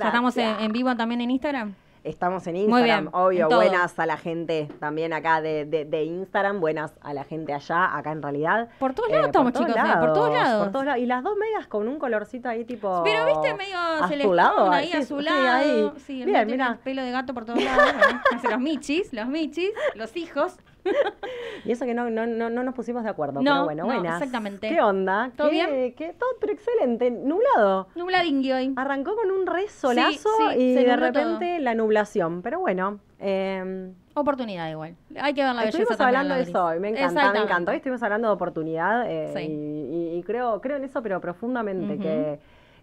¿Estamos en, vivo también en Instagram? Estamos en Instagram, bien, obvio. buenas a la gente también acá de, de, Instagram, buenas a la gente allá, acá en realidad. Por todos lados eh, estamos, chicos, eh, por todos lados. Y las dos megas con un colorcito ahí tipo. Pero viste, medio azulado, ahí sí, azulado. Sí, ahí. mira. pelo de gato por todos lados. los michis, los michis, los hijos. y eso que no, no, no, nos pusimos de acuerdo, pero bueno, no, buenas. exactamente. ¿Qué onda? ¿Todo ¿Qué, bien? todo, pero excelente. Nublado. Nubladingui hoy. Arrancó con un re solazo y de repente la nublación, pero bueno. Eh, Oportunidad igual. Hay que ver la Estuvimos hablando de eso hoy, me encanta, me encanta. Hoy estuvimos hablando de oportunidad eh, y, creo, creo en eso, pero profundamente, que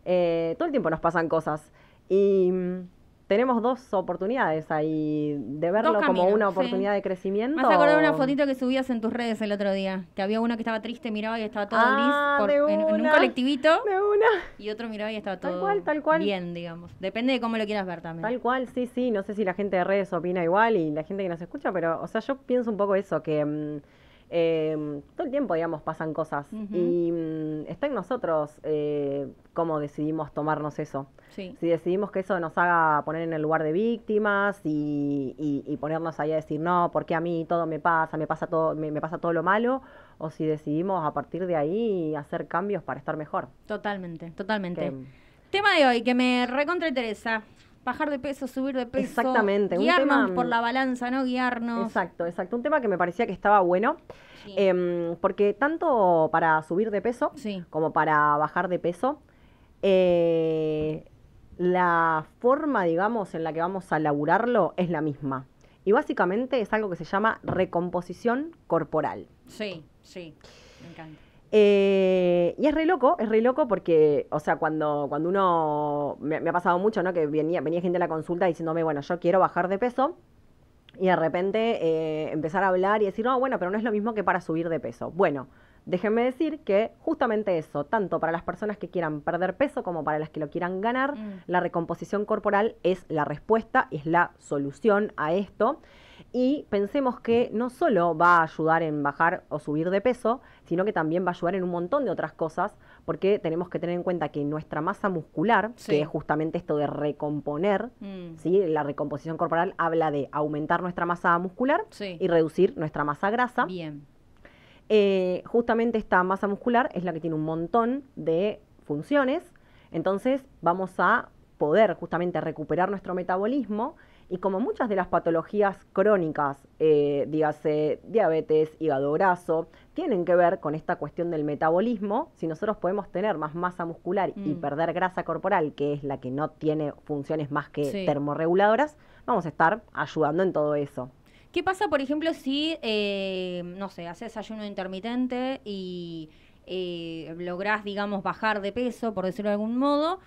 eh, todo el tiempo nos pasan cosas. Y tenemos dos oportunidades ahí de verlo como una oportunidad de crecimiento. Me vas a acordar una fotito que subías en tus redes el otro día, que había uno que estaba triste, miraba y estaba todo gris ah, en, un colectivito. una. Y otro miraba y estaba todo bien, digamos. Depende de cómo lo quieras ver también. Tal cual, sí, sí. No sé si la gente de redes opina igual y la gente que nos escucha, pero, o sea, yo pienso un poco eso, que... Mm, Em, todo el tiempo, digamos, pasan cosas. Y mm, está en nosotros eh, cómo decidimos tomarnos eso. Si decidimos que eso nos haga poner en el lugar de víctimas y, y, ponernos ahí a decir, no, porque a mí todo me pasa, me pasa todo, me, pasa todo lo malo, o si decidimos a partir de ahí hacer cambios para estar mejor. Totalmente, totalmente. Em. Tema de hoy que me recontra interesa bajar de peso, subir de peso. Exactamente. Guiarnos por la mm, balanza, ¿no? Guiarnos. Exacto, exacto. Un tema que me parecía que estaba bueno. Em, porque tanto para subir de peso como para bajar de peso, eh, la forma, digamos, en la que vamos a laburarlo es la misma. Y básicamente es algo que se llama recomposición corporal. Sí, sí, me encanta. Eh, y es re loco, es re loco porque, o sea, cuando, cuando uno, me, ha pasado mucho, ¿no? Que venía, venía gente a la consulta diciéndome, bueno, yo quiero bajar de peso y de repente eh, empezar a hablar y decir, no, bueno, pero no es lo mismo que para subir de peso. Bueno, déjenme decir que justamente eso, tanto para las personas que quieran perder peso como para las que lo quieran ganar, mm. la recomposición corporal es la respuesta, es la solución a esto y pensemos que no solo va a ayudar en bajar o subir de peso, sino que también va a ayudar en un montón de otras cosas, porque tenemos que tener en cuenta que nuestra masa muscular, que es justamente esto de recomponer, mm. ¿sí? la recomposición corporal habla de aumentar nuestra masa muscular y reducir nuestra masa grasa. Bien. Eh, justamente esta masa muscular es la que tiene un montón de funciones, entonces vamos a poder justamente recuperar nuestro metabolismo y como muchas de las patologías crónicas, eh, dígase diabetes, hígado graso, tienen que ver con esta cuestión del metabolismo, si nosotros podemos tener más masa muscular y mm. perder grasa corporal, que es la que no tiene funciones más que termorreguladoras, vamos a estar ayudando en todo eso. ¿Qué pasa, por ejemplo, si, eh, no sé, haces ayuno intermitente y eh, lográs, digamos, bajar de peso, por decirlo de algún modo,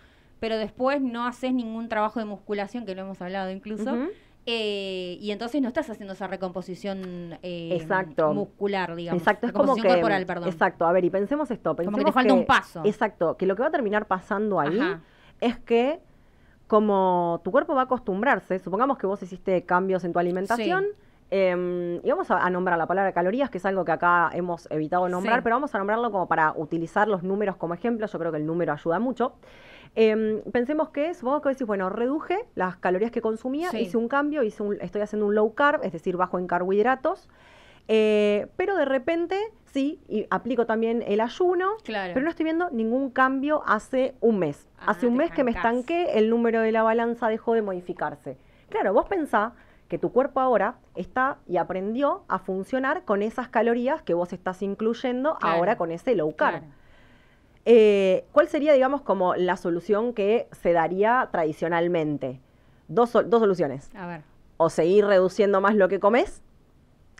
pero después no haces ningún trabajo de musculación, que lo hemos hablado incluso. Eh, y entonces no estás haciendo esa recomposición eh, muscular, digamos. Exacto, es como que, corporal, perdón. Exacto, a ver, y pensemos esto. Pensemos como que te falta un paso. Exacto, que lo que va a terminar pasando ahí es que como tu cuerpo va a acostumbrarse, supongamos que vos hiciste cambios en tu alimentación, Em, y vamos a, nombrar la palabra calorías, que es algo que acá hemos evitado nombrar, pero vamos a nombrarlo como para utilizar los números como ejemplo. Yo creo que el número ayuda mucho. Em, pensemos que supongo que decís, bueno, reduje las calorías que consumía, hice un cambio, hice estoy haciendo un low carb, es decir, bajo en carbohidratos. Eh, pero de repente, sí, y aplico también el ayuno, pero no estoy viendo ningún cambio hace un mes. Ah, hace un mes que me estanqué, el número de la balanza dejó de modificarse. Claro, vos pensá que tu cuerpo ahora está y aprendió a funcionar con esas calorías que vos estás incluyendo ahora con ese low carb. Eh, ¿Cuál sería, digamos, como la solución que se daría tradicionalmente? Dos, dos soluciones. A ver. O seguir reduciendo más lo que comes,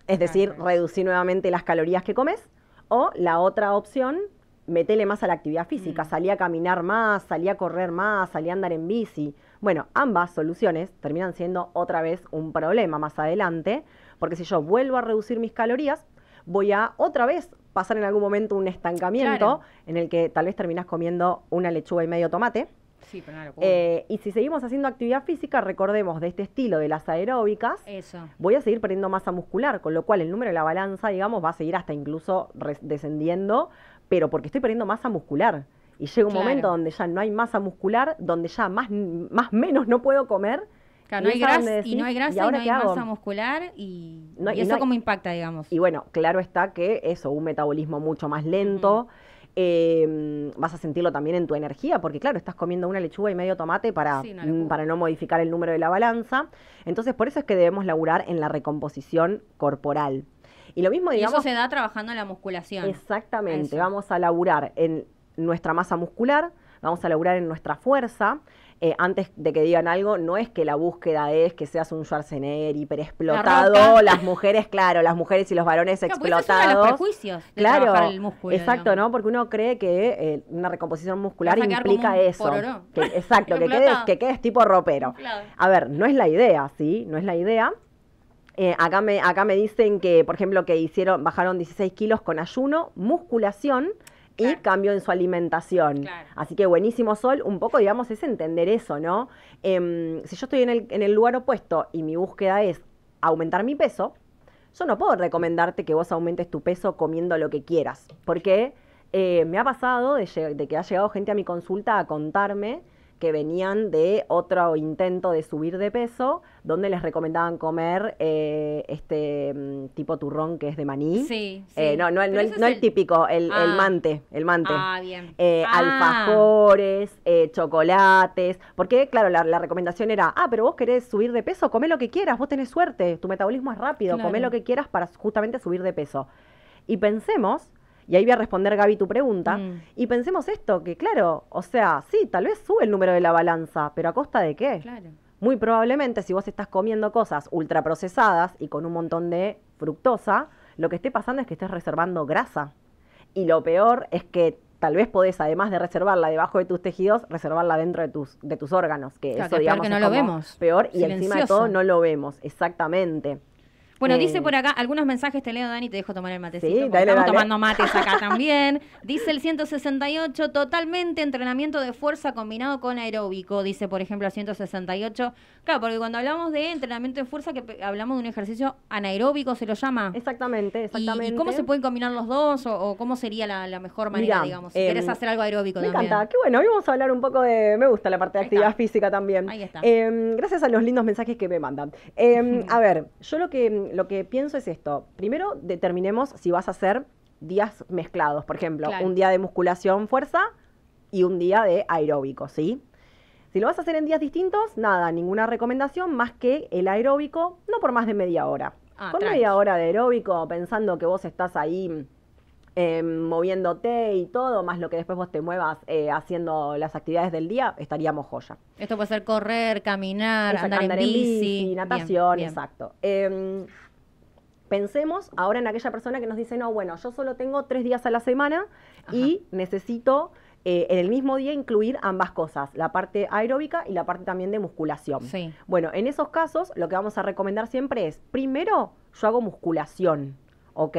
es decir, reducir nuevamente las calorías que comes, o la otra opción metele más a la actividad física, mm. salí a caminar más, salí a correr más, salí a andar en bici. Bueno, ambas soluciones terminan siendo otra vez un problema más adelante, porque si yo vuelvo a reducir mis calorías, voy a otra vez pasar en algún momento un estancamiento en el que tal vez terminas comiendo una lechuga y medio tomate. Sí, pero eh, y si seguimos haciendo actividad física, recordemos de este estilo de las aeróbicas, voy a seguir perdiendo masa muscular, con lo cual el número de la balanza, digamos, va a seguir hasta incluso descendiendo pero porque estoy perdiendo masa muscular. Y llega un momento donde ya no hay masa muscular, donde ya más, más menos no puedo comer. no hay grasa, y no hay grasa y, no hay masa muscular y, eso como cómo impacta, digamos. Y bueno, claro está que eso, un metabolismo mucho más lento. Em, vas a sentirlo también en tu energía, porque claro, estás comiendo una lechuga y medio tomate para, para no modificar el número de la balanza. Entonces, por eso es que debemos laburar en la recomposición corporal. Y mismo, digamos. eso se da trabajando en la musculación. Exactamente. Vamos a laburar en nuestra masa muscular, vamos a laburar en nuestra fuerza. Eh, antes de que digan algo, no es que la búsqueda es que seas un Schwarzenegger Hiper explotado, las mujeres, claro, las mujeres y los varones explotados. Los prejuicios claro, exacto, ¿no? Porque uno cree que eh, una recomposición muscular implica eso. exacto, que quedes, tipo ropero. A ver, no es la idea, ¿sí? No es la idea. Eh, acá, me, dicen que, por ejemplo, que hicieron, bajaron 16 kilos con ayuno, musculación y cambio en su alimentación. Así que buenísimo Sol, un poco digamos es entender eso, ¿no? Em, si yo estoy en el, lugar opuesto y mi búsqueda es aumentar mi peso, yo no puedo recomendarte que vos aumentes tu peso comiendo lo que quieras, porque eh, me ha pasado de que ha llegado gente a mi consulta a contarme que venían de otro intento de subir de peso, donde les recomendaban comer eh, este mm, tipo turrón que es de maní. Sí, eh, no, no, no, el, típico, el, ah. mante, el mante. Ah, bien. Eh, ah. Alfajores, chocolates, porque claro, la, recomendación era, ah, pero vos querés subir de peso, come lo que quieras, vos tenés suerte, tu metabolismo es rápido, come lo que quieras para justamente subir de peso. Y pensemos y ahí voy a responder, Gaby, tu pregunta, mm. y pensemos esto, que claro, o sea, sí, tal vez sube el número de la balanza, pero ¿a costa de qué? Claro. Muy probablemente si vos estás comiendo cosas ultraprocesadas y con un montón de fructosa, lo que esté pasando es que estés reservando grasa. Y lo peor es que tal vez podés, además de reservarla debajo de tus tejidos, reservarla dentro de tus, de tus órganos, que eso, que digamos, que no lo vemos. peor y encima de todo no lo vemos, exactamente. Bueno, dice em. por acá, algunos mensajes te leo, Dani, te dejo tomar el matecito. Sí, estamos tomando mates acá también. Dice el 168, totalmente entrenamiento de fuerza combinado con aeróbico. Dice, por ejemplo, el 168. Claro, porque cuando hablamos de entrenamiento de fuerza, que hablamos de un ejercicio anaeróbico, se lo llama. Exactamente, exactamente. cómo se pueden combinar los dos o, cómo sería la, mejor manera, digamos? Si querés em, hacer algo aeróbico también. Me encanta, qué bueno. Hoy vamos a hablar un poco de. Me gusta la parte de actividad física también. Ahí está. Em, gracias a los lindos mensajes que me mandan. a ver, yo lo que lo que pienso es esto. Primero, determinemos si vas a hacer días mezclados. Por ejemplo, un día de musculación fuerza y un día de aeróbico, ¿sí? Si lo vas a hacer en días distintos, nada, ninguna recomendación más que el aeróbico, no por más de media hora. Ah, Con media hora de aeróbico, pensando que vos estás ahí Em, moviéndote y todo, más lo que después vos te muevas eh, haciendo las actividades del día, estaríamos joya. Esto puede ser correr, caminar, andar, en, bici, natación, exacto. Em, pensemos ahora en aquella persona que nos dice, no, bueno, yo solo tengo tres días a la semana y necesito eh, en el mismo día incluir ambas cosas, la parte aeróbica y la parte también de musculación. Bueno, en esos casos lo que vamos a recomendar siempre es, primero yo hago musculación, ¿ok?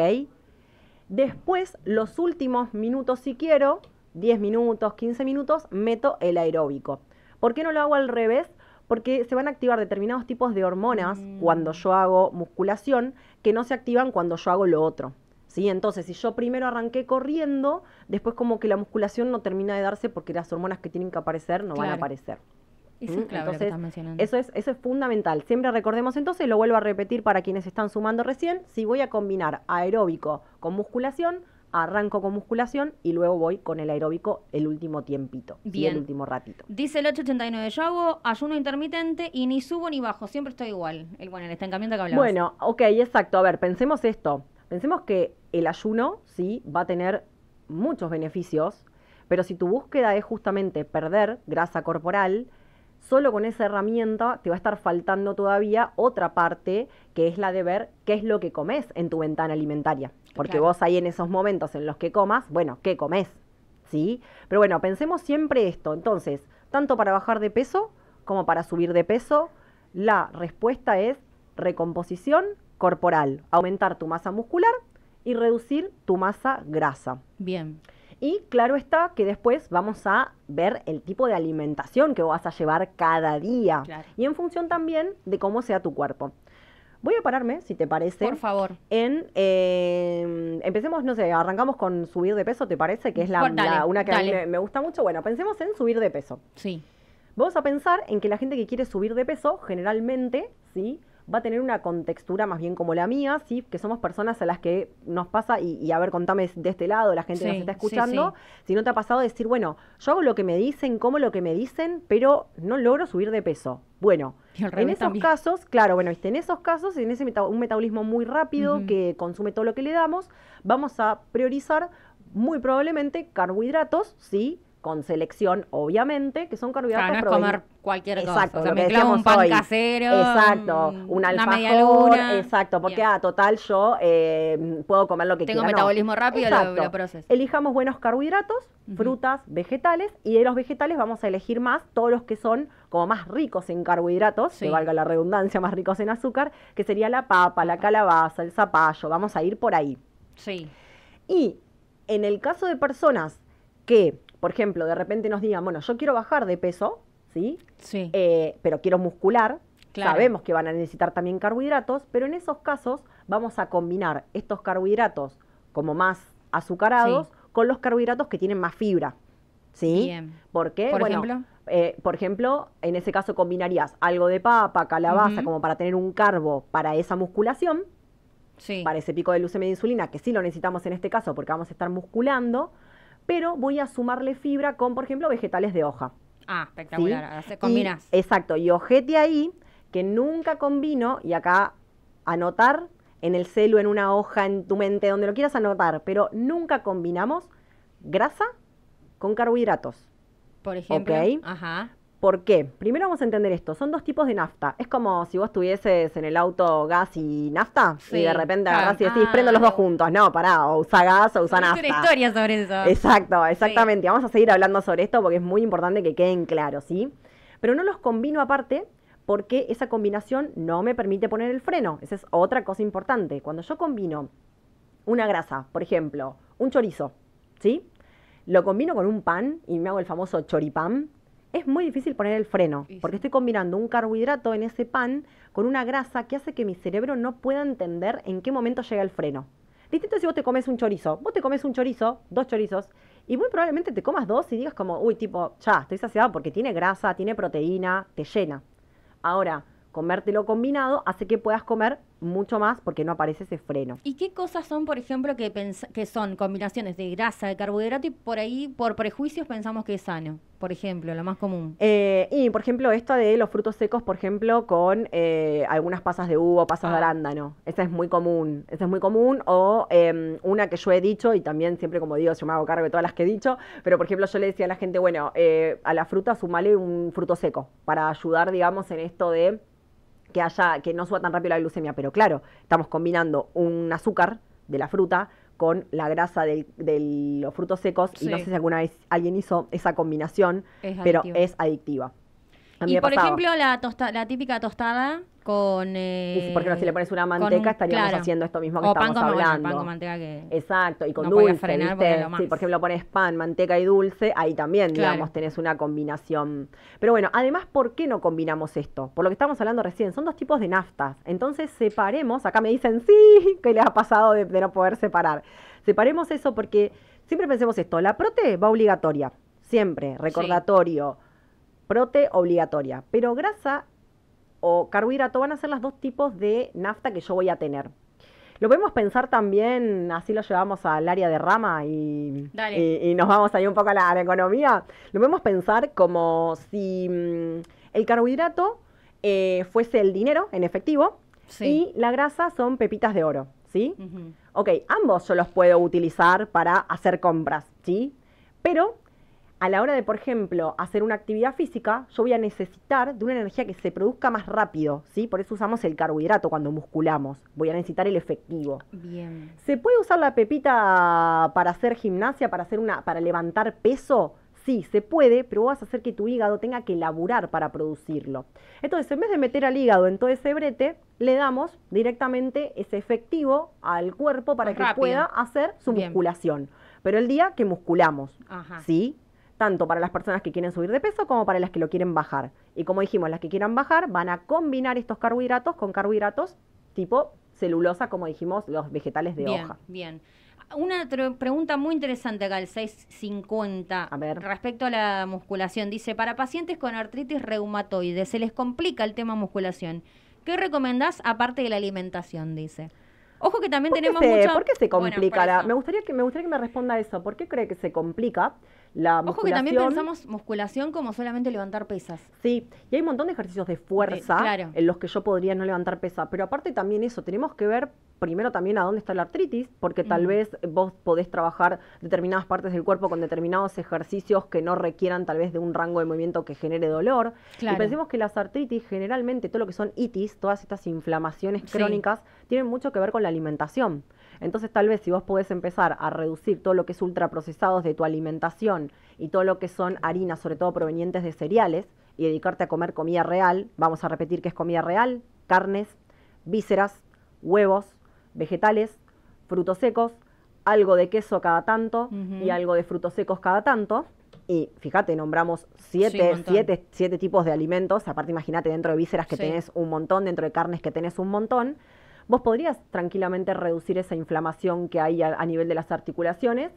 Después, los últimos minutos, si quiero, 10 minutos, 15 minutos, meto el aeróbico. ¿Por qué no lo hago al revés? Porque se van a activar determinados tipos de hormonas mm. cuando yo hago musculación que no se activan cuando yo hago lo otro. ¿Sí? Entonces, si yo primero arranqué corriendo, después como que la musculación no termina de darse porque las hormonas que tienen que aparecer no van a aparecer. ¿Mm? Eso es, eso es fundamental. Siempre recordemos entonces, lo vuelvo a repetir para quienes están sumando recién, si voy a combinar aeróbico con musculación, arranco con musculación y luego voy con el aeróbico el último tiempito, Bien. el último ratito. Dice el 889, yo hago ayuno intermitente y ni subo ni bajo, siempre estoy igual. bueno, el estancamiento que hablamos. Bueno, ok, exacto. A ver, pensemos esto. Pensemos que el ayuno, sí, va a tener muchos beneficios, pero si tu búsqueda es justamente perder grasa corporal, solo con esa herramienta te va a estar faltando todavía otra parte que es la de ver qué es lo que comes en tu ventana alimentaria. Porque vos ahí en esos momentos en los que comas, bueno, ¿qué comes? ¿Sí? Pero bueno, pensemos siempre esto. Entonces, tanto para bajar de peso como para subir de peso, la respuesta es recomposición corporal, aumentar tu masa muscular y reducir tu masa grasa. Bien. Y claro está que después vamos a ver el tipo de alimentación que vas a llevar cada día. Y en función también de cómo sea tu cuerpo. Voy a pararme, si te parece. Por favor. En, eh, empecemos, no sé, arrancamos con subir de peso, ¿te parece? Que es la, una que a mí me gusta mucho. Bueno, pensemos en subir de peso. Sí. Vamos a pensar en que la gente que quiere subir de peso, generalmente, ¿sí? va a tener una contextura más bien como la mía, ¿sí? que somos personas a las que nos pasa, y, a ver, contame de este lado, la gente nos está escuchando, si no te ha pasado decir, bueno, yo hago lo que me dicen, como lo que me dicen, pero no logro subir de peso. Bueno, en esos casos, claro, bueno, ¿viste? en esos casos, en ese un metabolismo muy rápido que consume todo lo que le damos, vamos a priorizar muy probablemente carbohidratos, ¿sí? con selección, obviamente, que son carbohidratos. Para no es comer cualquier exacto, cosa. O sea, un pan casero. Exacto, mm, un alfajor. exacto, porque a ah, total yo eh, puedo comer lo que quiera. Tengo metabolismo rápido, exacto. lo, proceso. Elijamos buenos carbohidratos, frutas, vegetales, y de los vegetales vamos a elegir más todos los que son como más ricos en carbohidratos, sí. que valga la redundancia, más ricos en azúcar, que sería la papa, la calabaza, el zapallo, vamos a ir por ahí. Sí. Y en el caso de personas que por ejemplo, de repente nos digan, bueno, yo quiero bajar de peso, ¿sí? Sí. Eh, pero quiero muscular. Sabemos que van a necesitar también carbohidratos, pero en esos casos vamos a combinar estos carbohidratos como más azucarados con los carbohidratos que tienen más fibra. ¿Sí? ¿Por qué? ¿Por ejemplo? Eh, por ejemplo, en ese caso combinarías algo de papa, calabaza, como para tener un carbo para esa musculación, sí. para ese pico de luz de insulina, que sí lo necesitamos en este caso porque vamos a estar musculando, pero voy a sumarle fibra con, por ejemplo, vegetales de hoja. Ah, espectacular, se exacto, y ojete ahí que nunca combino, y acá anotar en el celu, en una hoja, en tu mente, donde lo quieras anotar, pero nunca combinamos grasa con carbohidratos. Por ejemplo, Ajá. ¿Por qué? Primero vamos a entender esto. Son dos tipos de nafta. Es como si vos estuvieses en el auto gas y nafta y de repente agarrás y decís, prendo los dos ah. juntos. No, pará, o usa gas o usa nafta. una historia sobre eso. Exacto, exactamente. Vamos a seguir hablando sobre esto porque es muy importante que queden claros, ¿sí? Pero no los combino aparte porque esa combinación no me permite poner el freno. Esa es otra cosa importante. Cuando yo combino una grasa, por ejemplo, un chorizo, ¿sí? Lo combino con un pan y me hago el famoso choripán, es muy difícil poner el freno, porque estoy combinando un carbohidrato en ese pan con una grasa que hace que mi cerebro no pueda entender en qué momento llega el freno. Distinto si vos te comes un chorizo, vos te comes un chorizo, dos chorizos, y muy probablemente te comas dos y digas como, uy, tipo, ya, estoy saciado porque tiene grasa, tiene proteína, te llena. Ahora, comértelo combinado hace que puedas comer mucho más porque no aparece ese freno. ¿Y qué cosas son, por ejemplo, que, que son combinaciones de grasa, de carbohidrato y por ahí, por prejuicios, pensamos que es sano? Por ejemplo, lo más común. Eh, y, por ejemplo, esto de los frutos secos, por ejemplo, con eh, algunas pasas de uva, pasas de ah. arándano. Esa es muy común. Esa es muy común. O em, una que yo he dicho, y también siempre, como digo, yo me hago cargo de todas las que he dicho, pero, por ejemplo, yo le decía a la gente, bueno, eh, a la fruta sumale un fruto seco para ayudar, digamos, en esto de que haya, que no suba tan rápido la glucemia, pero claro, estamos combinando un azúcar de la fruta con la grasa de los frutos secos y no sé si alguna vez alguien hizo esa combinación, pero es adictiva y por ejemplo, la, la típica tostada con. Eh, porque si le pones una manteca, estarías estaríamos haciendo esto mismo que estábamos hablando. pan con manteca Exacto, y con dulce. Frenar Sí, por ejemplo, pones pan, manteca y dulce, ahí también, digamos, tenés una combinación. Pero bueno, además, ¿por qué no combinamos esto? Por lo que estamos hablando recién, son dos tipos de naftas. Entonces, separemos, acá me dicen, sí, que les ha pasado de, no poder separar. Separemos eso porque siempre pensemos esto: la prote va obligatoria, siempre, recordatorio. Prote obligatoria, pero grasa o carbohidrato van a ser los dos tipos de nafta que yo voy a tener. Lo podemos pensar también, así lo llevamos al área de rama y, nos vamos ahí un poco a la, economía. Lo podemos pensar como si mm, el carbohidrato eh, fuese el dinero en efectivo y la grasa son pepitas de oro, ¿sí? Ok, ambos yo los puedo utilizar para hacer compras, ¿sí? Pero a la hora de, por ejemplo, hacer una actividad física, yo voy a necesitar de una energía que se produzca más rápido, ¿sí? Por eso usamos el carbohidrato cuando musculamos. Voy a necesitar el efectivo. Bien. ¿Se puede usar la pepita para hacer gimnasia, para hacer una para levantar peso? Sí, se puede, pero vas a hacer que tu hígado tenga que laburar para producirlo. Entonces, en vez de meter al hígado en todo ese brete, le damos directamente ese efectivo al cuerpo para que pueda hacer su musculación. Pero el día que musculamos, ¿sí? tanto para las personas que quieren subir de peso como para las que lo quieren bajar. Y como dijimos, las que quieran bajar van a combinar estos carbohidratos con carbohidratos tipo celulosa, como dijimos, los vegetales de hoja. Bien. Una pregunta muy interesante acá, el 650, respecto a la musculación. Dice, para pacientes con artritis reumatoide, se les complica el tema musculación. ¿Qué recomendás aparte de la alimentación? Dice. Ojo que también tenemos se, mucho... ¿Por qué se complica? me, gustaría que, me gustaría que me responda eso. ¿Por qué cree que se complica? Ojo que también pensamos musculación como solamente levantar pesas. Sí, y hay un montón de ejercicios de fuerza eh, en los que yo podría no levantar pesa, pero aparte también eso, tenemos que ver primero también a dónde está la artritis, porque tal vez vos podés trabajar determinadas partes del cuerpo con determinados ejercicios que no requieran tal vez de un rango de movimiento que genere dolor. Y pensemos que las artritis, generalmente todo lo que son itis, todas estas inflamaciones crónicas, tienen mucho que ver con la alimentación. Entonces tal vez si vos podés empezar a reducir todo lo que es ultraprocesados de tu alimentación y todo lo que son harinas, sobre todo provenientes de cereales, y dedicarte a comer comida real, vamos a repetir que es comida real, carnes, vísceras, huevos, vegetales, frutos secos, algo de queso cada tanto y algo de frutos secos cada tanto. Y fíjate, nombramos siete, tipos de alimentos. Aparte, imagínate, dentro de vísceras que tenés un montón, dentro de carnes que tenés un montón. Vos podrías tranquilamente reducir esa inflamación que hay a nivel de las articulaciones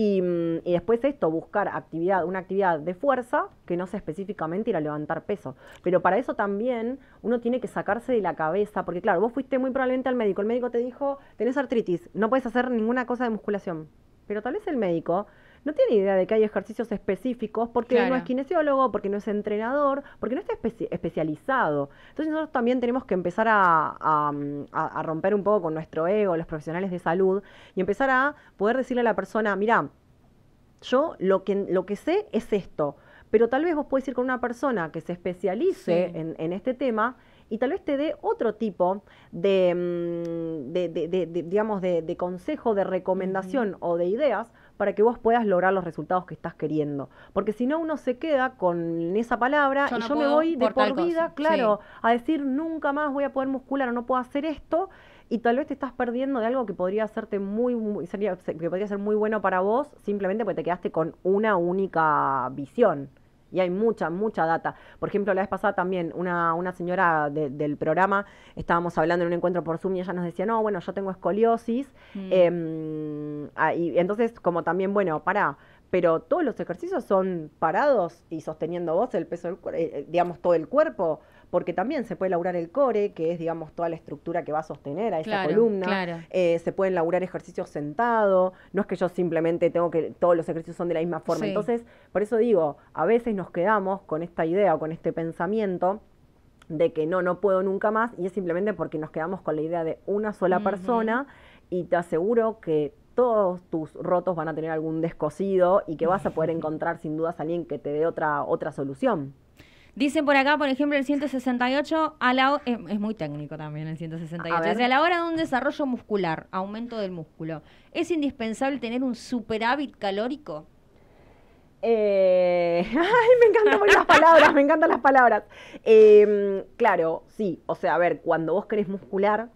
y, mm, y, después esto, buscar actividad, una actividad de fuerza que no sea específicamente ir a levantar peso. Pero para eso también uno tiene que sacarse de la cabeza, porque claro, vos fuiste muy probablemente al médico, el médico te dijo, tenés artritis, no puedes hacer ninguna cosa de musculación. Pero tal vez el médico no tiene idea de que hay ejercicios específicos porque no es kinesiólogo, porque no es entrenador, porque no está especializado. Entonces nosotros también tenemos que empezar a, romper un poco con nuestro ego, los profesionales de salud, y empezar a poder decirle a la persona, mira, yo lo que, lo que sé es esto, pero tal vez vos podés ir con una persona que se especialice en, este tema y tal vez te dé otro tipo de, mm, digamos, de, consejo, de recomendación o de ideas para que vos puedas lograr los resultados que estás queriendo. Porque si no, uno se queda con esa palabra y yo me voy de por, vida, claro, a decir nunca más voy a poder muscular o no puedo hacer esto y tal vez te estás perdiendo de algo que podría hacerte muy, que podría ser muy bueno para vos simplemente porque te quedaste con una única visión. Y hay mucha, mucha data. Por ejemplo, la vez pasada también una, una señora del programa, estábamos hablando en un encuentro por Zoom y ella nos decía, no, bueno, yo tengo escoliosis. Mm. Em, ah, y entonces, como también, bueno, para pero todos los ejercicios son parados y sosteniendo vos el peso, eh, digamos, todo el cuerpo porque también se puede laburar el core, que es, digamos, toda la estructura que va a sostener a esta columna. Eh, se pueden laburar ejercicios sentados. No es que yo simplemente tengo que, todos los ejercicios son de la misma forma. Entonces, por eso digo, a veces nos quedamos con esta idea o con este pensamiento de que no, no puedo nunca más, y es simplemente porque nos quedamos con la idea de una sola persona, y te aseguro que todos tus rotos van a tener algún descosido y que vas a poder encontrar sin dudas a alguien que te dé otra, otra solución. Dicen por acá, por ejemplo, el 168, a es, muy técnico también el 168. A sea, a la hora de un desarrollo muscular, aumento del músculo, ¿es indispensable tener un superávit calórico? Eh, ay, me encantan las palabras, me encantan las palabras. Em, claro, sí, o sea, a ver, cuando vos querés muscular,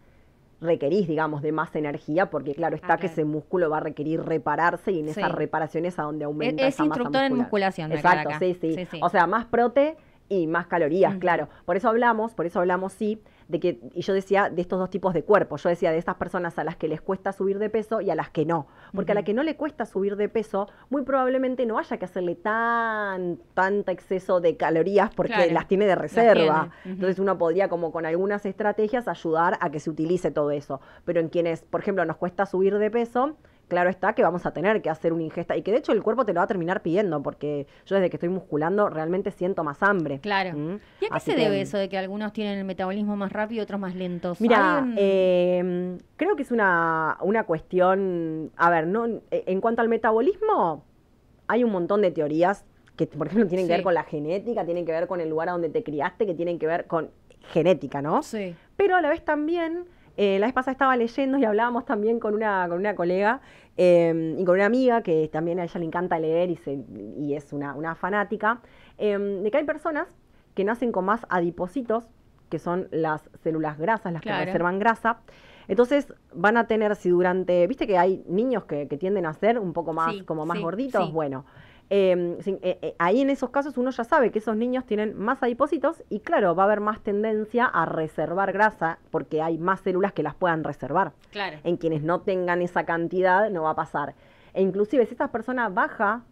requerís, digamos, de más energía, porque claro está que ese músculo va a requerir repararse y en esas reparaciones a donde e aumenta. Es, es instructor en musculación. Exacto, acá. Sí, sí, sí, sí. O sea, más prote, y más calorías, mm. claro. Por eso hablamos, por eso hablamos sí, de que, y yo decía de estos dos tipos de cuerpos, yo decía de estas personas a las que les cuesta subir de peso y a las que no. Porque a la que no le cuesta subir de peso, muy probablemente no haya que hacerle tan, tanta exceso de calorías porque las tiene de reserva. Entonces uno podría como con algunas estrategias ayudar a que se utilice todo eso. Pero en quienes, por ejemplo, nos cuesta subir de peso, claro está que vamos a tener que hacer una ingesta y que de hecho el cuerpo te lo va a terminar pidiendo porque yo desde que estoy musculando realmente siento más hambre. Claro. ¿Mm? ¿Y a qué se debe mm, eso de que algunos tienen el metabolismo más rápido y otros más lentos? Mira, em, creo que es una, cuestión, a ver, no e, en cuanto al metabolismo hay un montón de teorías que por ejemplo tienen que ver con la genética, tienen que ver con el lugar a donde te criaste, que tienen que ver con genética, ¿no? Sí. Pero a la vez también eh, la vez pasada estaba leyendo y hablábamos también con una, con una colega Em, y con una amiga que también a ella le encanta leer y, es una, fanática, em, de que hay personas que nacen con más adipocitos, que son las células grasas, las que reservan grasa. Entonces van a tener, si durante, viste que hay niños que, tienden a ser un poco más, como más gorditos, bueno, Em, eh, eh, ahí en esos casos uno ya sabe que esos niños tienen más adipósitos y claro, va a haber más tendencia a reservar grasa porque hay más células que las puedan reservar. En quienes no tengan esa cantidad no va a pasar. E inclusive si esta persona baja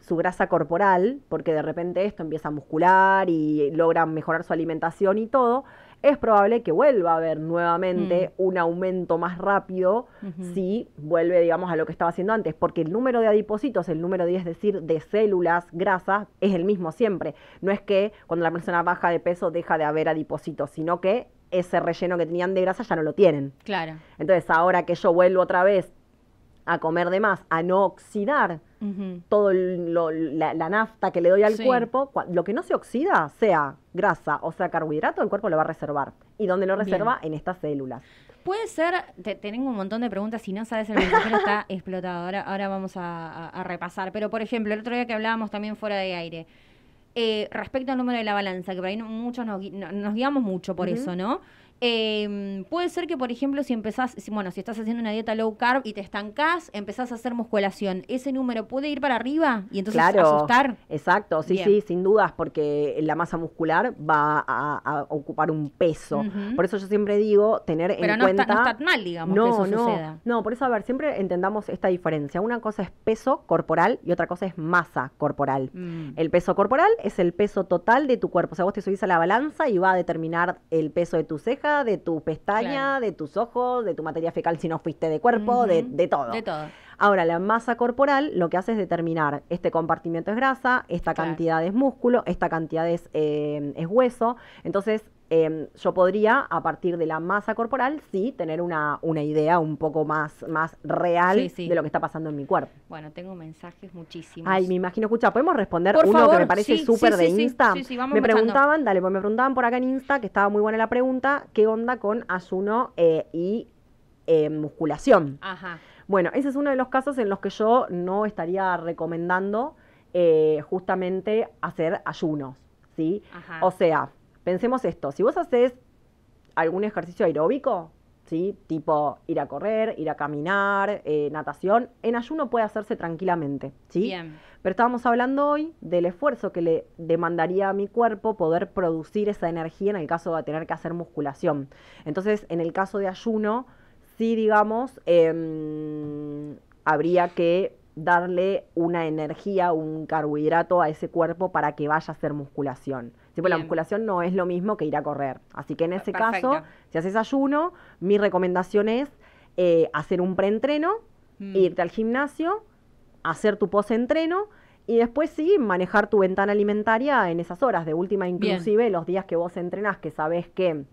su grasa corporal, porque de repente esto empieza a muscular y logran mejorar su alimentación y todo, es probable que vuelva a haber nuevamente mm. un aumento más rápido si vuelve, digamos, a lo que estaba haciendo antes, porque el número de adipositos, el número de, es decir, de células grasas, es el mismo siempre. No es que cuando la persona baja de peso deja de haber adipositos, sino que ese relleno que tenían de grasa ya no lo tienen. Claro. Entonces, ahora que yo vuelvo otra vez a comer de más, a no oxidar todo la, nafta que le doy al cuerpo, lo que no se oxida, sea grasa o sea carbohidrato, el cuerpo lo va a reservar. ¿Y dónde lo reserva? En estas células. Puede ser, te, tengo un montón de preguntas, si no sabes el mensajero está explotado, ahora, vamos a, repasar, pero por ejemplo, el otro día que hablábamos también fuera de aire, eh, respecto al número de la balanza, que por ahí muchos nos, guiamos mucho por eso, ¿no? Em, puede ser que, por ejemplo, si empezás, bueno, si estás haciendo una dieta low carb y te estancás, empezás a hacer musculación. ¿Ese número puede ir para arriba y entonces claro, asustar? Exacto, sí, sí, sin dudas, porque la masa muscular va a, ocupar un peso. Por eso yo siempre digo tener en no cuenta. Pero no está mal, digamos, que eso no, suceda. No, por eso, a ver, siempre entendamos esta diferencia. Una cosa es peso corporal y otra cosa es masa corporal. Mm. El peso corporal es el peso total de tu cuerpo. O sea, vos te subís a la balanza y va a determinar el peso de tu ceja de tu pestaña, de tus ojos, de tu materia fecal si no fuiste de cuerpo, de, todo. De todo. Ahora, la masa corporal lo que hace es determinar este compartimiento es grasa, esta cantidad es músculo, esta cantidad es, eh, es hueso. Entonces, Em, yo podría, a partir de la masa corporal, sí tener una, idea un poco más, más real de lo que está pasando en mi cuerpo. Bueno, tengo mensajes muchísimos. Ay, me imagino, escucha, ¿podemos responder uno que me parece súper de Insta? me preguntaban, dale, pues me preguntaban por acá en Insta, que estaba muy buena la pregunta, ¿qué onda con ayuno eh, y eh, musculación? Ajá. Bueno, ese es uno de los casos en los que yo no estaría recomendando eh, justamente hacer ayunos, ¿sí? O sea, pensemos esto, si vos haces algún ejercicio aeróbico, ¿sí? Tipo ir a correr, ir a caminar, eh, natación, en ayuno puede hacerse tranquilamente, ¿sí? Bien. Pero estábamos hablando hoy del esfuerzo que le demandaría a mi cuerpo poder producir esa energía en el caso de tener que hacer musculación. Entonces, en el caso de ayuno, sí, digamos, em, habría que darle una energía, un carbohidrato a ese cuerpo para que vaya a hacer musculación la musculación no es lo mismo que ir a correr. Así que en ah, ese caso, si haces ayuno, mi recomendación es eh, hacer un preentreno, mm. irte al gimnasio, hacer tu post-entreno y después sí, manejar tu ventana alimentaria en esas horas. De última, inclusive los días que vos entrenás, que sabés que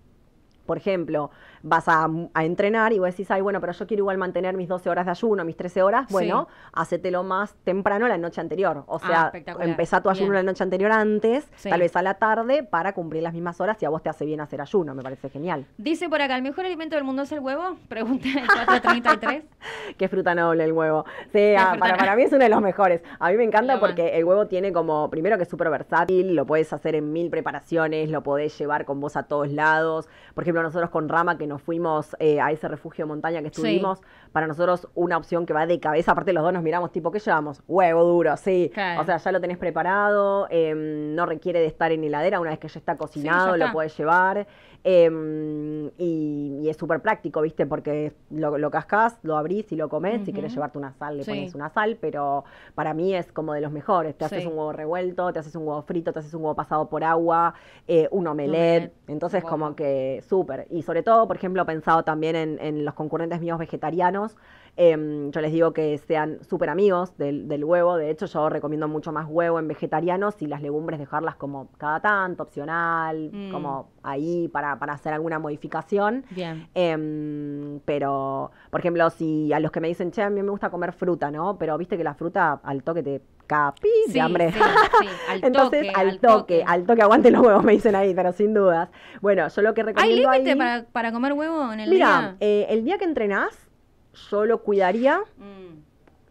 por ejemplo, vas a, entrenar y vos decís, ay, bueno, pero yo quiero igual mantener mis 12 horas de ayuno, mis 13 horas. Bueno, sí. hacételo más temprano la noche anterior. O ah, sea, empezá tu ayuno la noche anterior antes, tal vez a la tarde, para cumplir las mismas horas y a vos te hace bien hacer ayuno. Me parece genial. Dice por acá, ¿el mejor alimento del mundo es el huevo? Pregúntale 433. Qué fruta noble el huevo. Sí, ah, para, para, mí es uno de los mejores. A mí me encanta porque el huevo tiene como, primero que es súper versátil, lo puedes hacer en mil preparaciones, lo podés llevar con vos a todos lados. Porque ejemplo, nosotros con Rama, que nos fuimos eh, a ese refugio de montaña que estuvimos, para nosotros una opción que va de cabeza, aparte los dos nos miramos, tipo, ¿qué llevamos? Huevo duro, sí. O sea, ya lo tenés preparado, em, no requiere de estar en heladera, una vez que ya está cocinado, lo puedes llevar. Em, y, es súper práctico, ¿viste? Porque lo, cascas cascás, lo abrís y lo comes Si quieres llevarte una sal, le pones una sal, pero para mí es como de los mejores. Te haces un huevo revuelto, te haces un huevo frito, te haces un huevo pasado por agua, eh, un omelette. Entonces, como que súper. Y sobre todo, por ejemplo, he pensado también en, en los concurrentes míos vegetarianos Em, yo les digo que sean súper amigos del, huevo. De hecho, yo recomiendo mucho más huevo en vegetarianos y las legumbres dejarlas como cada tanto, opcional, mm. como ahí para, hacer alguna modificación. Bien. Em, pero, por ejemplo, si a los que me dicen, che, a mí me gusta comer fruta, ¿no? Pero viste que la fruta al toque te capi de hambre. Sí, sí, al Entonces, toque, al, toque, al toque, aguante los huevos, me dicen ahí, pero sin dudas. Bueno, yo lo que recomiendo. ¿Hay límite para, para, comer huevo en el Mira, día? Mira, eh, el día que entrenás, yo lo cuidaría mm.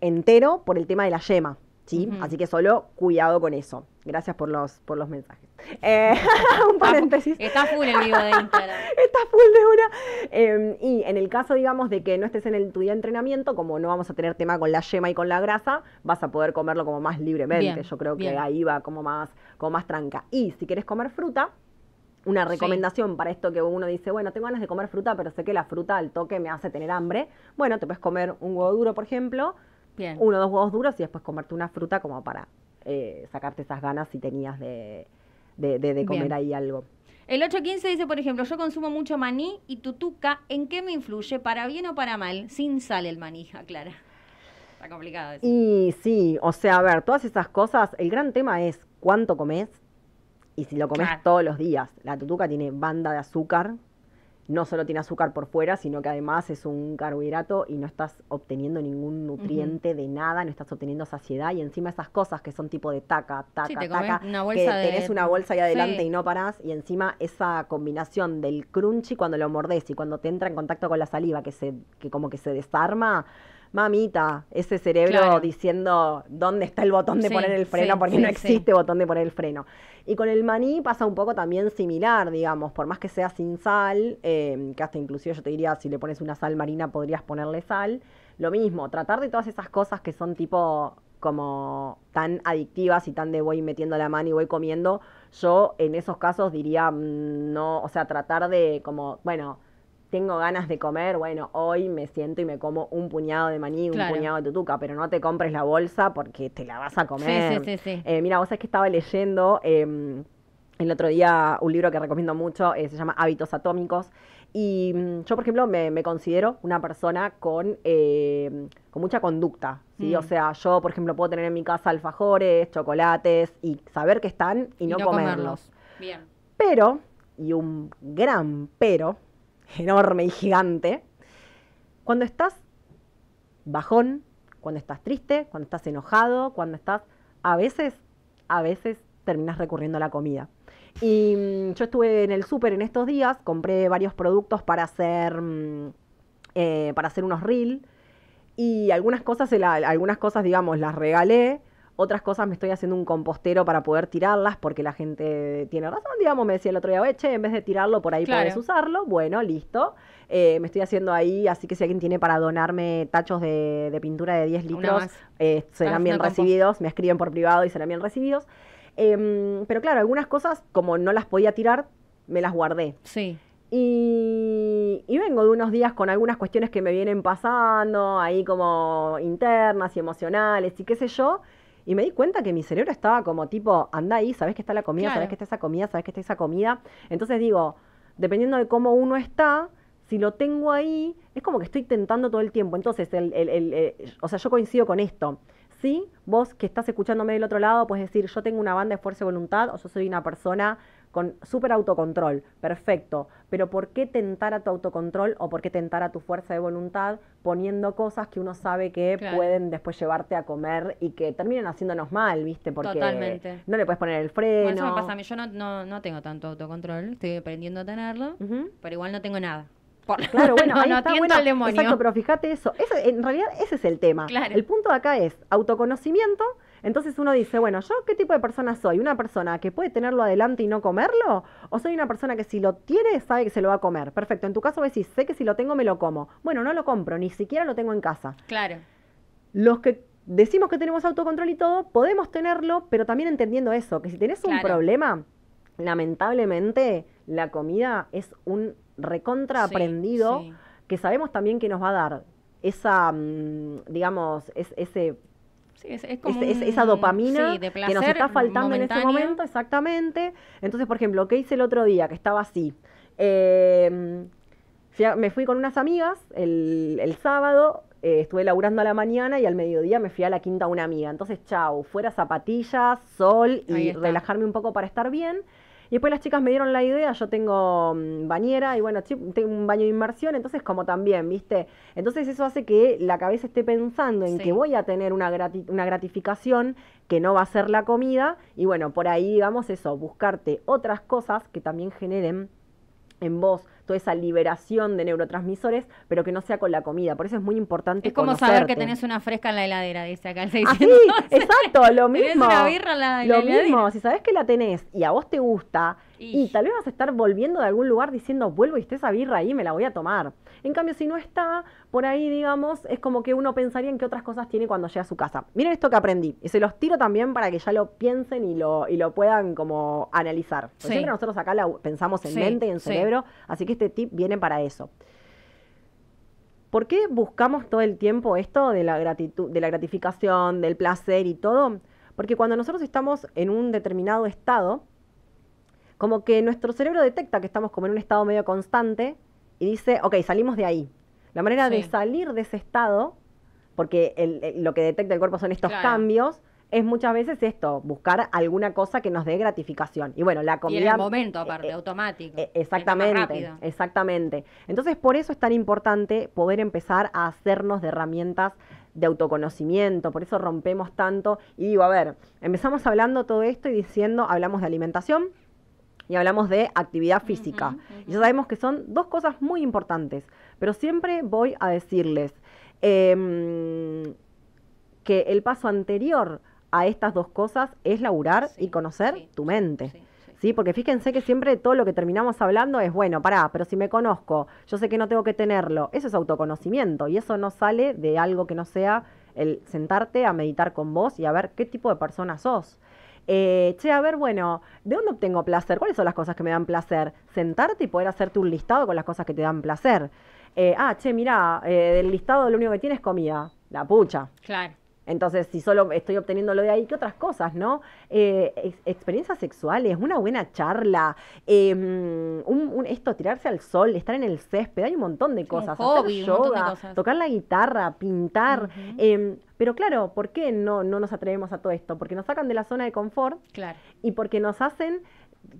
entero por el tema de la yema. ¿Sí? Así que solo cuidado con eso. Gracias por los, mensajes. Eh, un paréntesis. Está full el de Instagram. Está full de una. Em, y en el caso, digamos, de que no estés en el, tu día de entrenamiento, como no vamos a tener tema con la yema y con la grasa, vas a poder comerlo como más libremente. Yo creo que ahí va como más, como más tranca. Y si quieres comer fruta, una recomendación para esto que uno dice, bueno, tengo ganas de comer fruta, pero sé que la fruta al toque me hace tener hambre. Bueno, te puedes comer un huevo duro, por ejemplo, uno o dos huevos duros y después comerte una fruta como para eh, sacarte esas ganas si tenías de, comer ahí algo. El 815 dice, por ejemplo, yo consumo mucho maní y tutuca, ¿en qué me influye? ¿Para bien o para mal? Sin sal el maní, aclara. Está complicado eso. Y sí, o sea, a ver, todas esas cosas, el gran tema es cuánto comes, y si lo comes todos los días, la tutuca tiene banda de azúcar, no solo tiene azúcar por fuera, sino que además es un carbohidrato y no estás obteniendo ningún nutriente de nada, no estás obteniendo saciedad y encima esas cosas que son tipo de taca, taca, taca, que tenés una bolsa ahí adelante y no parás y encima esa combinación del crunchy cuando lo mordés y cuando te entra en contacto con la saliva que se que como que se desarma, mamita, ese cerebro diciendo dónde está el botón de poner el freno, porque no existe botón de poner el freno. Y con el maní pasa un poco también similar, digamos, por más que sea sin sal, em, que hasta inclusive yo te diría, si le pones una sal marina podrías ponerle sal, lo mismo, tratar de todas esas cosas que son tipo como tan adictivas y tan de voy metiendo la mano y voy comiendo, yo en esos casos diría, mm, no, o sea, tratar de como, bueno, tengo ganas de comer, bueno, hoy me siento y me como un puñado de maní, un puñado de tutuca, pero no te compres la bolsa porque te la vas a comer. Eh, mira, vos sabés que estaba leyendo em, el otro día un libro que recomiendo mucho, eh, se llama Hábitos Atómicos. Y mm, yo, por ejemplo, me, considero una persona con, em, mucha conducta. ¿sí? Mm. O sea, yo, por ejemplo, puedo tener en mi casa alfajores, chocolates y saber que están y, no, comerlos. comerlos. Bien. Pero, y un gran pero, enorme y gigante. Cuando estás bajón, cuando estás triste, cuando estás enojado, cuando estás... A veces, a veces terminas recurriendo a la comida. Y mm, yo estuve en el súper en estos días, compré varios productos para hacer, mm, eh, para hacer unos reels y algunas cosas, algunas cosas, digamos, las regalé otras cosas me estoy haciendo un compostero para poder tirarlas porque la gente tiene razón, digamos, me decía el otro día, Oye, en vez de tirarlo por ahí para puedes usarlo, bueno, listo. Eh, me estoy haciendo ahí, así que si alguien tiene para donarme tachos de, pintura de 10 litros, eh, serán bien recibidos, me escriben por privado y serán bien recibidos. Em, pero claro, algunas cosas, como no las podía tirar, me las guardé. Sí. Y, y, vengo de unos días con algunas cuestiones que me vienen pasando, ahí como internas y emocionales y qué sé yo. Y me di cuenta que mi cerebro estaba como tipo, anda ahí, sabes que está la comida, sabes que está esa comida, sabes que está esa comida. Entonces digo, dependiendo de cómo uno está, si lo tengo ahí, es como que estoy tentando todo el tiempo. Entonces, el, o sea, yo coincido con esto. Sí, vos que estás escuchándome del otro lado, puedes decir, yo tengo una banda de fuerza y voluntad, o yo soy una persona con súper autocontrol, perfecto, pero ¿por qué tentar a tu autocontrol o por qué tentar a tu fuerza de voluntad poniendo cosas que uno sabe que pueden después llevarte a comer y que terminen haciéndonos mal, viste? Porque no le puedes poner el freno. Bueno, eso me pasa a mí, yo no, tengo tanto autocontrol, estoy aprendiendo a tenerlo, pero igual no tengo nada. Claro, bueno, ahí está, bueno, demonio. Exacto, pero fíjate eso. En realidad ese es el tema. El punto acá es autoconocimiento entonces uno dice, bueno, ¿yo qué tipo de persona soy? ¿Una persona que puede tenerlo adelante y no comerlo? ¿O soy una persona que si lo tiene sabe que se lo va a comer? Perfecto, en tu caso decís, sé que si lo tengo me lo como. Bueno, no lo compro, ni siquiera lo tengo en casa. Claro. Los que decimos que tenemos autocontrol y todo, podemos tenerlo, pero también entendiendo eso, que si tenés un problema, lamentablemente la comida es un recontra aprendido que sabemos también que nos va a dar esa, mm, digamos, ese es, esa dopamina que nos está faltando en este momento, exactamente. Entonces, por ejemplo, ¿qué hice el otro día? Que estaba así. Em, me fui con unas amigas el, sábado, eh, estuve laburando a la mañana y al mediodía me fui a la quinta a una amiga. Entonces, chau, fuera zapatillas, sol y relajarme un poco para estar bien. Y después las chicas me dieron la idea, yo tengo mm, bañera y bueno, tengo un baño de inmersión, entonces como también, ¿viste? Entonces eso hace que la cabeza esté pensando en que voy a tener una, una gratificación que no va a ser la comida y bueno, por ahí digamos eso, buscarte otras cosas que también generen en vos toda esa liberación de neurotransmisores, pero que no sea con la comida. Por eso es muy importante. Es como saber que tenés una fresca en la heladera, dice acá el 600. Ah, exacto, lo mismo. Tenés una birra la, lo mismo, si sabés que la tenés y a vos te gusta, y, tal vez vas a estar volviendo de algún lugar diciendo, vuelvo y esté esa birra ahí, me la voy a tomar. En cambio, si no está, por ahí, digamos, es como que uno pensaría en qué otras cosas tiene cuando llega a su casa. Miren esto que aprendí. Y se los tiro también para que ya lo piensen y lo, y lo puedan como analizar. siempre nosotros acá pensamos en mente y en cerebro, así que este tip viene para eso. ¿Por qué buscamos todo el tiempo esto de la, gratitud, de la gratificación, del placer y todo? Porque cuando nosotros estamos en un determinado estado, como que nuestro cerebro detecta que estamos como en un estado medio constante y dice, ok, salimos de ahí. La manera de salir de ese estado, porque lo que detecta el cuerpo son estos cambios, es muchas veces esto, buscar alguna cosa que nos dé gratificación. Y bueno, la comida... en el momento eh, aparte, eh, automático. Eh, exactamente, exactamente. Entonces, por eso es tan importante poder empezar a hacernos de herramientas de autoconocimiento, por eso rompemos tanto. Y digo, a ver, empezamos hablando todo esto y diciendo, hablamos de alimentación, y hablamos de actividad física. Y ya sabemos que son dos cosas muy importantes, pero siempre voy a decirles em, que el paso anterior a estas dos cosas es laburar y conocer tu mente. Sí. Porque fíjense que siempre todo lo que terminamos hablando es, bueno, pará, pero si me conozco, yo sé que no tengo que tenerlo. Eso es autoconocimiento y eso no sale de algo que no sea el sentarte a meditar con vos y a ver qué tipo de persona sos. Eh, che, a ver, bueno, ¿de dónde obtengo placer? ¿Cuáles son las cosas que me dan placer? Sentarte y poder hacerte un listado con las cosas que te dan placer. Eh, ah, che, mira eh, del listado lo único que tienes es comida. La pucha. Claro. Entonces, si solo estoy obteniendo lo de ahí, ¿qué otras cosas, no? Eh, experiencias sexuales, una buena charla, em, esto, tirarse al sol, estar en el césped, hay un montón de cosas. yoga, tocar la guitarra, pintar. Em, pero claro, ¿por qué no, no nos atrevemos a todo esto? Porque nos sacan de la zona de confort claro. y porque nos hacen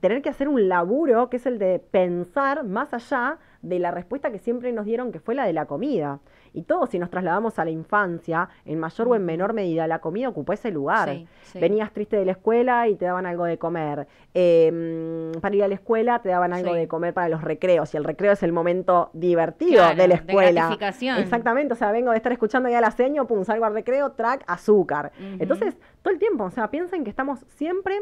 tener que hacer un laburo que es el de pensar más allá de la respuesta que siempre nos dieron, que fue la de la comida. Y todos, si nos trasladamos a la infancia, en mayor o en menor medida, la comida ocupó ese lugar. Venías triste de la escuela y te daban algo de comer. Em, para ir a la escuela te daban algo de comer para los recreos. Y el recreo es el momento divertido de la escuela. Exactamente. O sea, vengo de estar escuchando ya la seño, pum, salgo al recreo, track, azúcar. Entonces, todo el tiempo, o sea, piensen que estamos siempre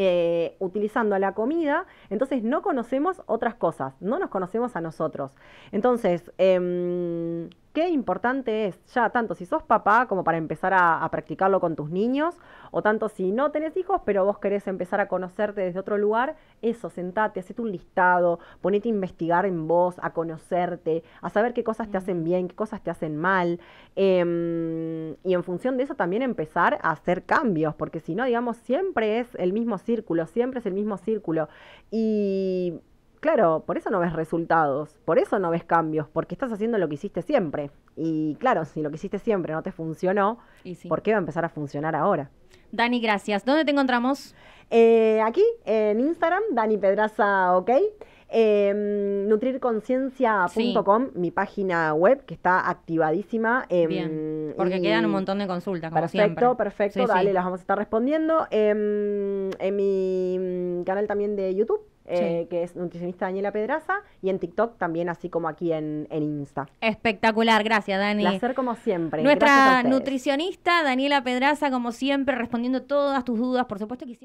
eh, utilizando la comida, entonces no conocemos otras cosas, no nos conocemos a nosotros. Entonces, em, qué importante es, ya tanto si sos papá como para empezar a, practicarlo con tus niños, o tanto si no tenés hijos, pero vos querés empezar a conocerte desde otro lugar, eso, sentate, hacete un listado, ponete a investigar en vos, a conocerte, a saber qué cosas te hacen bien, qué cosas te hacen mal, em, y en función de eso también empezar a hacer cambios, porque si no, digamos, siempre es el mismo círculo, siempre es el mismo círculo, y Claro, por eso no ves resultados, por eso no ves cambios, porque estás haciendo lo que hiciste siempre. Y claro, si lo que hiciste siempre no te funcionó, ¿por qué va a empezar a funcionar ahora? Dani, gracias. ¿Dónde te encontramos? Eh, aquí, en Instagram, Dani Pedraza, ok. Em, nutrirconciencia.com, mi página web que está activadísima. Em, Bien, porque quedan un montón de consultas. Como siempre. perfecto. perfecto dale, las vamos a estar respondiendo. Em, en mi mm, canal también de YouTube, eh, que es nutricionista Daniela Pedraza, y en TikTok también, así como aquí en, en Insta. Espectacular, gracias Dani. Placer como siempre. Nuestra nutricionista Daniela Pedraza, como siempre, respondiendo todas tus dudas, por supuesto que